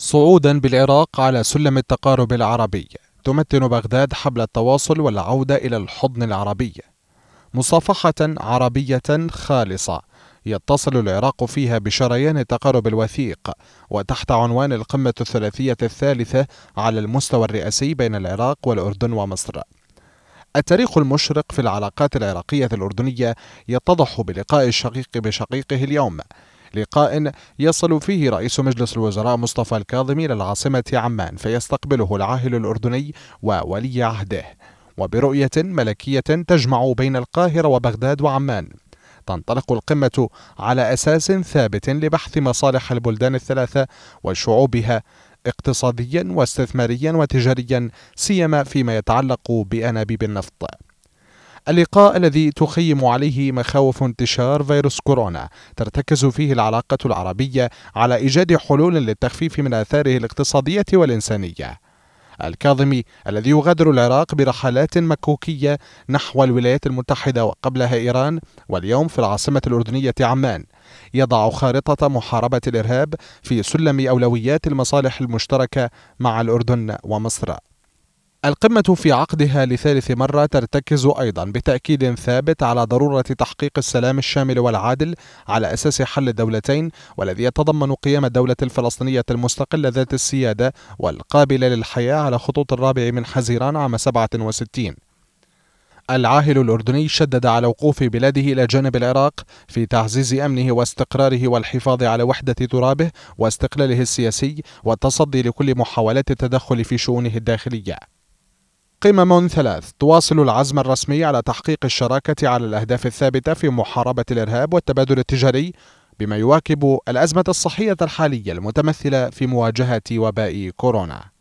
صعودا بالعراق على سلم التقارب العربي تمتن بغداد حبل التواصل والعودة إلى الحضن العربي مصافحة عربية خالصة يتصل العراق فيها بشريان التقارب الوثيق وتحت عنوان القمة الثلاثية الثالثة على المستوى الرئاسي بين العراق والأردن ومصر التاريخ المشرق في العلاقات العراقية الأردنية يتضح بلقاء الشقيق بشقيقه اليوم لقاء يصل فيه رئيس مجلس الوزراء مصطفى الكاظمي للعاصمة عمان فيستقبله العاهل الأردني وولي عهده وبرؤية ملكية تجمع بين القاهرة وبغداد وعمان تنطلق القمة على أساس ثابت لبحث مصالح البلدان الثلاثة وشعوبها اقتصاديا واستثماريا وتجاريا سيما فيما يتعلق بأنابيب النفط اللقاء الذي تخيم عليه مخاوف انتشار فيروس كورونا ترتكز فيه العلاقة العربية على إيجاد حلول للتخفيف من آثاره الاقتصادية والإنسانية الكاظمي الذي يغادر العراق برحلات مكوكية نحو الولايات المتحدة وقبلها إيران واليوم في العاصمة الأردنية عمان يضع خارطة محاربة الإرهاب في سلم أولويات المصالح المشتركة مع الأردن ومصر القمة في عقدها لثالث مرة ترتكز أيضا بتأكيد ثابت على ضرورة تحقيق السلام الشامل والعادل على أساس حل الدولتين والذي يتضمن قيام الدولة الفلسطينية المستقلة ذات السيادة والقابلة للحياة على خطوط الرابع من حزيران عام 67 العاهل الأردني شدد على وقوف بلاده إلى جانب العراق في تعزيز أمنه واستقراره والحفاظ على وحدة ترابه واستقلاله السياسي والتصدي لكل محاولات التدخل في شؤونه الداخلية قمم ثلاث تواصل العزم الرسمي على تحقيق الشراكة على الأهداف الثابتة في محاربة الإرهاب والتبادل التجاري بما يواكب الأزمة الصحية الحالية المتمثلة في مواجهة وباء كورونا